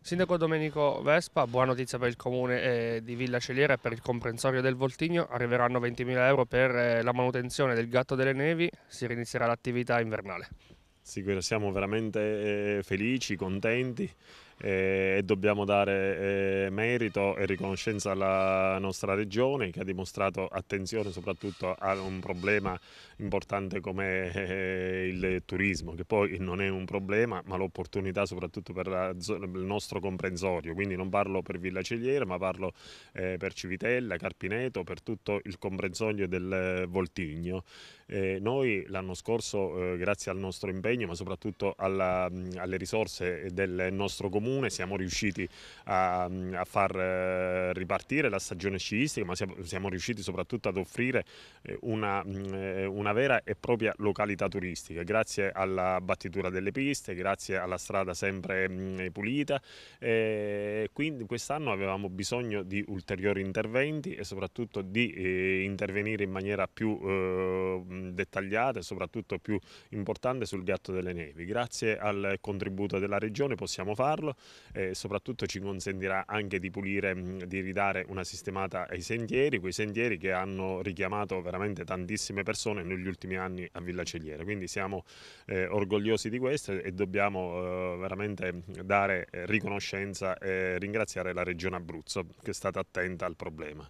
Sindaco Domenico Vespa, buona notizia per il comune eh, di Villa Celiera e per il comprensorio del Voltigno, arriveranno 20.000 euro per eh, la manutenzione del Gatto delle Nevi, si rinizierà l'attività invernale. Sì, siamo veramente eh, felici, contenti e dobbiamo dare merito e riconoscenza alla nostra regione che ha dimostrato attenzione soprattutto a un problema importante come eh, eh, il turismo, che poi non è un problema ma l'opportunità soprattutto per, il nostro comprensorio, quindi non parlo per Villa Cegliera ma parlo eh, per Civitella, Carpineto, per tutto il comprensorio del Voltigno. noi l'anno scorso grazie al nostro impegno ma soprattutto alla, alle risorse del nostro comune comune, siamo riusciti a, a far eh, ripartire la stagione sciistica, ma siamo, siamo riusciti soprattutto ad offrire eh, una, mm, eh, una, vera e propria località turistica, grazie alla battitura delle piste, grazie alla strada sempre mm, pulita. quindi quest'anno avevamo bisogno di ulteriori interventi e soprattutto di intervenire in maniera più mm, dettagliata e soprattutto più importante sul gatto delle nevi. Grazie al contributo della Regione possiamo farlo e eh, soprattutto ci consentirà anche di pulire, mm, di ridare una sistemata ai sentieri, quei sentieri che hanno richiamato veramente tantissime persone negli ultimi anni a Villa Cegliere. Quindi siamo eh, orgogliosi di questo e dobbiamo eh, veramente dare eh, riconoscenza e ringraziare la Regione Abruzzo che è stata attenta al problema.